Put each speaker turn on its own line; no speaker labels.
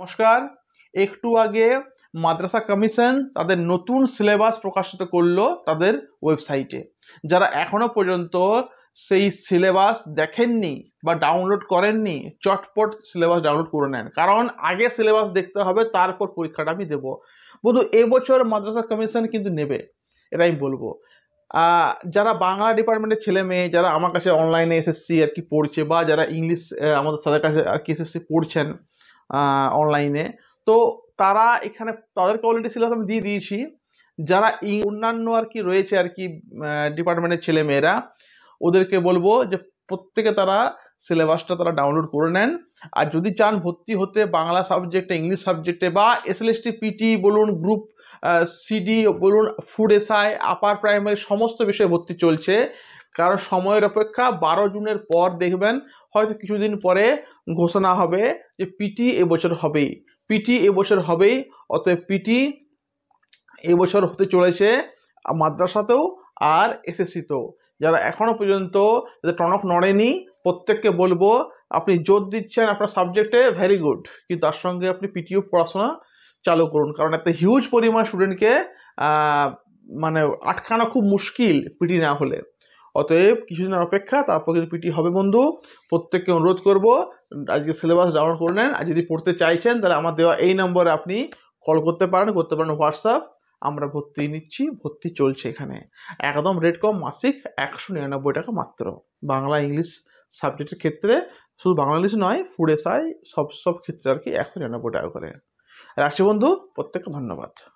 নমস্কার একটু আগে মাদ্রাসা কমিশন তাদের নতুন সিলেবাস প্রকাশিত করলো তাদের ওয়েবসাইটে যারা এখনও পর্যন্ত সেই সিলেবাস দেখেননি বা ডাউনলোড করেননি চটপট সিলেবাস ডাউনলোড করে নেন কারণ আগে সিলেবাস দেখতে হবে তারপর পরীক্ষাটা আমি দেবো বন্ধু এবছর মাদ্রাসা কমিশন কিন্তু নেবে এটা আমি বলবো যারা বাংলা ডিপার্টমেন্টের ছেলে মেয়ে যারা আমার কাছে অনলাইনে এসএসসি আর কি পড়ছে বা যারা ইংলিশ আমাদের স্যারের কাছে আর কি এসএসসি পড়ছেন অনলাইনে তো তারা এখানে তাদের কোয়ালিটি সিলেবাস আমি দিয়ে দিয়েছি যারা অন্যান্য আর কি রয়েছে আর কি ডিপার্টমেন্টের ছেলেমেয়েরা ওদেরকে বলবো যে প্রত্যেকে তারা সিলেবাসটা তারা ডাউনলোড করে নেন আর যদি চান ভর্তি হতে বাংলা সাবজেক্টে ইংলিশ সাবজেক্টে বা এস এল পিটি বলুন গ্রুপ সিডি বলুন ফুড এসআই আপার প্রাইমারি সমস্ত বিষয়ে ভর্তি চলছে কারণ সময়ের অপেক্ষা বারো জুনের পর দেখবেন হয়তো কিছুদিন পরে ঘোষণা হবে যে পিটি এবছর হবেই পিটি এবছর হবেই অতএব পিটি এবছর হতে চলেছে মাদ্রাসাতেও আর এসএসসিতেও যারা এখনও পর্যন্ত যাদের টনক নড়েনি প্রত্যেককে বলবো আপনি জোর দিচ্ছেন আপনার সাবজেক্টে ভেরি গুড কিন্তু তার সঙ্গে আপনি পিটিও পড়াশোনা চালু করুন কারণ একটা হিউজ পরিমাণ স্টুডেন্টকে মানে আটকানো খুব মুশকিল পিটি না হলে অতএব কিছুদিন অপেক্ষা তারপর কিন্তু পিটি হবে বন্ধু প্রত্যেককে অনুরোধ করব আজকে সিলেবাস ডাউনলোড করে নেন আর যদি পড়তে চাইছেন তাহলে আমার দেওয়া এই নম্বরে আপনি কল করতে পারেন করতে পারেন হোয়াটসঅ্যাপ আমরা ভর্তি নিচ্ছি ভর্তি চলছে এখানে একদম রেট কম মাসিক একশো নিরানব্বই টাকা মাত্র বাংলা ইংলিশ সাবজেক্টের ক্ষেত্রে শুধু বাংলা ইংলিশ নয় ফুড এসআই সব সব ক্ষেত্রে আর কি একশো নিরানব্বই টাকা করে রাশি বন্ধু প্রত্যেককে ধন্যবাদ